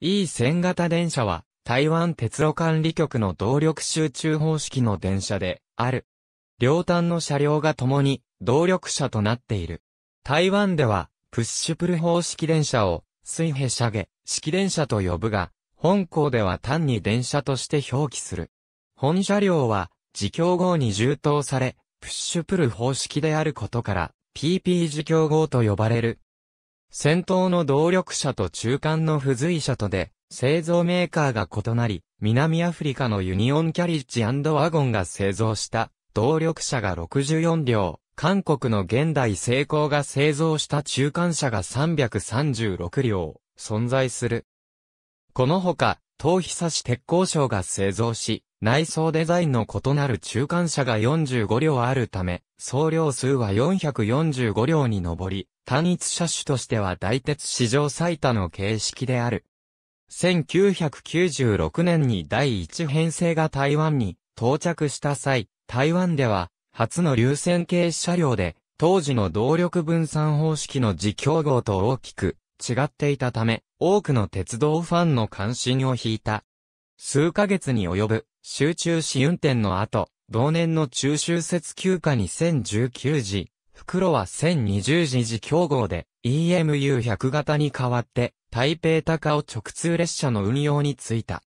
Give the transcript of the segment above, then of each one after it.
E1000 型電車は、台湾鉄路管理局の動力集中方式の電車で、ある。両端の車両が共に、動力車となっている。台湾では、プッシュプル方式電車を、水平車下、式電車と呼ぶが、本校では単に電車として表記する。本車両は、自供号に充当され、プッシュプル方式であることから、PP 自供号と呼ばれる先頭の動力車と中間の付随車とで、製造メーカーが異なり、南アフリカのユニオンキャリッジワゴンが製造した動力車が64両、韓国の現代成功が製造した中間車が336両存在する。このほか、東久市鉄工廠が製造し、内装デザインの異なる中間車が45両あるため、総量数は445両に上り、単一車種としては大鉄史上最多の形式である。1996年に第一編成が台湾に到着した際、台湾では初の流線形車両で、当時の動力分散方式の自競合と大きく違っていたため、多くの鉄道ファンの関心を引いた。数ヶ月に及ぶ集中試運転の後、同年の中秋節休暇に2019時、袋は1020時時競合で EMU100 型に代わって台北高尾直通列車の運用についた。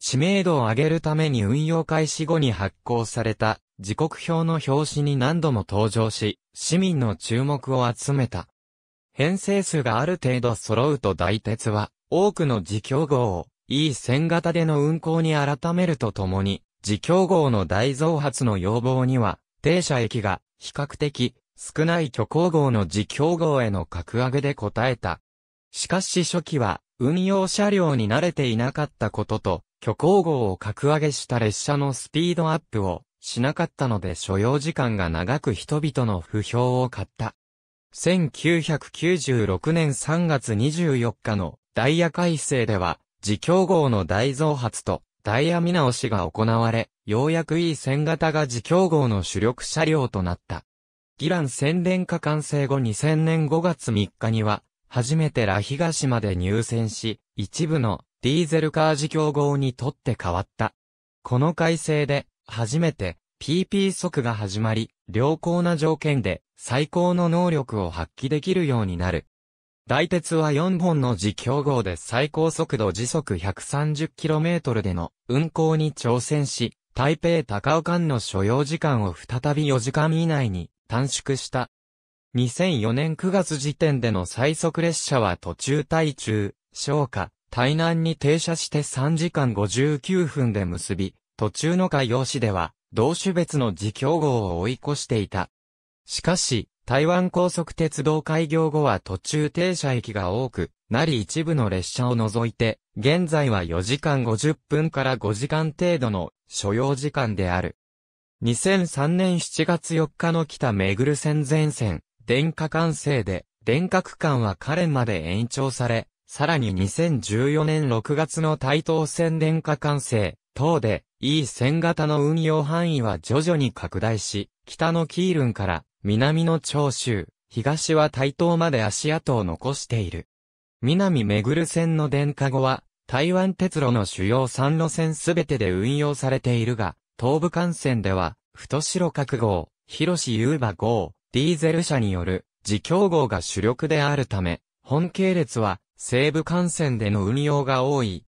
知名度を上げるために運用開始後に発行された時刻表の表紙に何度も登場し、市民の注目を集めた。編成数がある程度揃うと大鉄は、多くの自競号を E1000 型での運行に改めるとともに、自競号の大増発の要望には、停車駅が比較的少ない巨工号の自強号への格上げで応えた。しかし初期は、運用車両に慣れていなかったことと、巨工号を格上げした列車のスピードアップをしなかったので所要時間が長く人々の不評を買った。1996年3月24日のダイヤ改正では、自強号の大増発とダイヤ見直しが行われ、ようやく E 線型が自強号の主力車両となった。ギラン宣伝下完成後2000年5月3日には、初めてラ東まで入選し、一部のディーゼルカー事競合にとって変わった。この改正で、初めて PP 速が始まり、良好な条件で最高の能力を発揮できるようになる。大鉄は4本の自競合で最高速度時速 130km での運行に挑戦し、台北高尾間の所要時間を再び4時間以内に短縮した。2004年9月時点での最速列車は途中対中、消化、台南に停車して3時間59分で結び、途中の海洋市では、同種別の自強号を追い越していた。しかし、台湾高速鉄道開業後は途中停車駅が多く、なり一部の列車を除いて、現在は4時間50分から5時間程度の所要時間である。2003年7月4日の北ぐる線前線、電化完成で、電化区間はカレンまで延長され、さらに2014年6月の台東線電化完成、等で、E 線型の運用範囲は徐々に拡大し、北のキールンから南の長州、東は台東まで足跡を残している。南ぐる線の電化後は、台湾鉄路の主要3路線すべてで運用されているが、東部幹線では、太白角号、広志優馬号、ディーゼル車による、自供号が主力であるため、本系列は、西部幹線での運用が多い。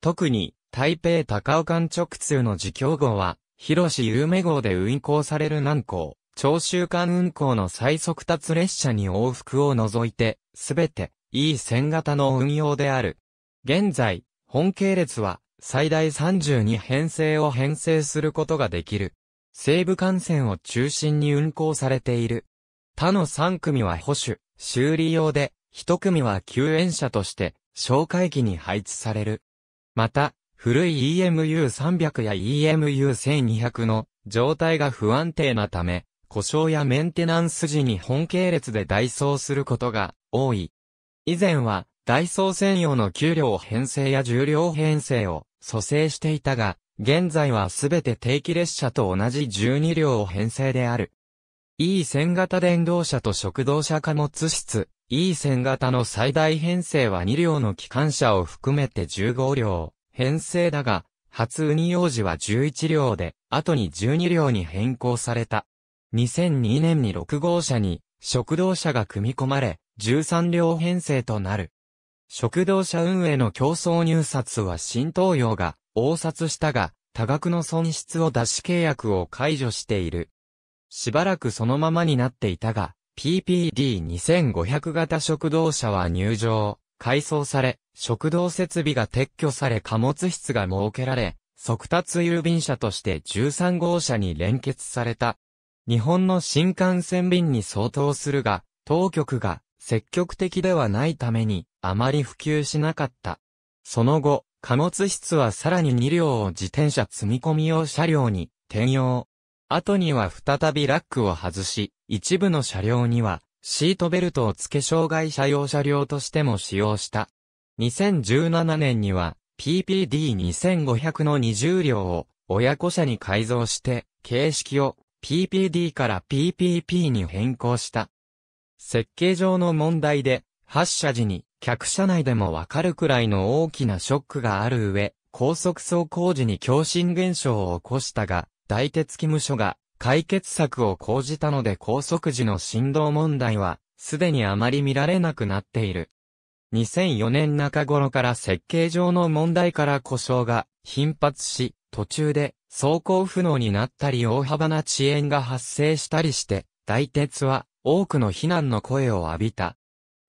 特に、台北高尾間直通の自供号は、広志有名号で運行される南港、長州間運行の最速達列車に往復を除いて、すべて、E 線型の運用である。現在、本系列は、最大32編成を編成することができる。西部幹線を中心に運行されている。他の3組は保守、修理用で、1組は救援車として、紹介機に配置される。また、古い EMU300 や EMU1200 の状態が不安定なため、故障やメンテナンス時に本系列で代走することが多い。以前は、ダイソー専用の給料編成や重量編成を蘇生していたが、現在はすべて定期列車と同じ12両編成である。E 線型電動車と食堂車貨物室、E 線型の最大編成は2両の機関車を含めて15両編成だが、初運用時は11両で、後に12両に変更された。2002年に6号車に食堂車が組み込まれ、13両編成となる。食堂車運営の競争入札は新東洋が、応札したが、多額の損失を出し契約を解除している。しばらくそのままになっていたが、PPD2500 型食堂車は入場、改装され、食堂設備が撤去され貨物室が設けられ、速達郵便車として13号車に連結された。日本の新幹線便に相当するが、当局が積極的ではないために、あまり普及しなかった。その後、貨物室はさらに2両を自転車積み込み用車両に転用。後には再びラックを外し、一部の車両にはシートベルトを付け障害者用車両としても使用した。2017年には PPD2500 の20両を親子車に改造して形式を PPD から PPP に変更した。設計上の問題で発射時に、客車内でもわかるくらいの大きなショックがある上、高速走行時に共振現象を起こしたが、大鉄機務所が解決策を講じたので高速時の振動問題は、すでにあまり見られなくなっている。2004年中頃から設計上の問題から故障が頻発し、途中で走行不能になったり大幅な遅延が発生したりして、大鉄は多くの非難の声を浴びた。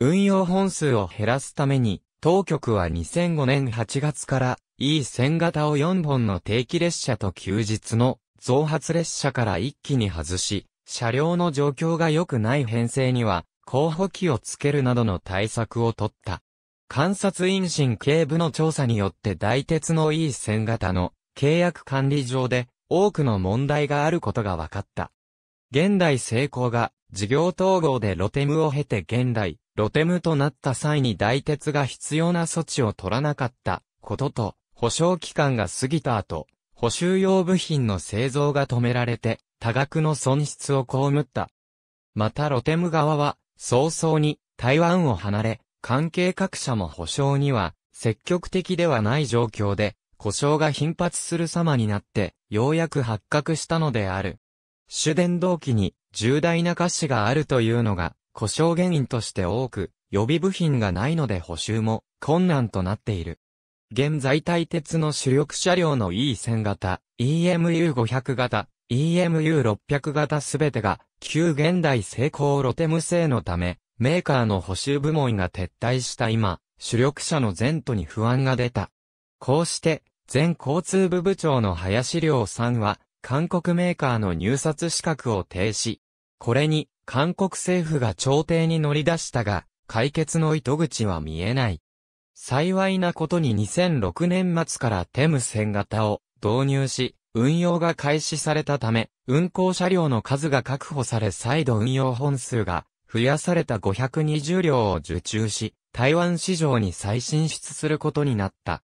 運用本数を減らすために、当局は2005年8月から E1000 型を4本の定期列車と休日の増発列車から一気に外し、車両の状況が良くない編成には候補機をつけるなどの対策を取った。観察院神警部の調査によって大鉄の E1000 型の契約管理上で多くの問題があることが分かった。現代成功が事業統合でロテムを経て現代、ロテムとなった際に大鉄が必要な措置を取らなかったことと、保証期間が過ぎた後、補修用部品の製造が止められて、多額の損失を被った。またロテム側は、早々に台湾を離れ、関係各社も保証には積極的ではない状況で、故障が頻発する様になって、ようやく発覚したのである。主電動機に重大な瑕疵があるというのが、故障原因として多く、予備部品がないので補修も困難となっている。現在対鉄の主力車両の E1000 型、EMU500 型、EMU600 型すべてが、旧現代成功ロテム製のため、メーカーの補修部門が撤退した今、主力車の前途に不安が出た。こうして、前交通部部長の林良さんは、韓国メーカーの入札資格を停止、これに、韓国政府が調停に乗り出したが、解決の糸口は見えない。幸いなことに2006年末からテム線型を導入し、運用が開始されたため、運行車両の数が確保され再度運用本数が増やされた520両を受注し、台湾市場に再進出することになった。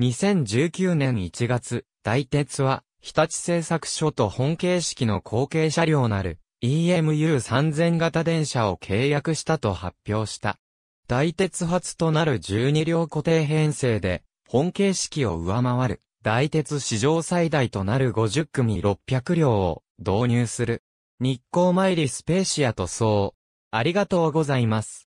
2019年1月、大鉄は、日立製作所と本形式の後継車両なる、EMU3000 型電車を契約したと発表した。大鉄発となる12両固定編成で、本形式を上回る、大鉄史上最大となる50組600両を導入する。日光参りスペーシアとそう。ありがとうございます。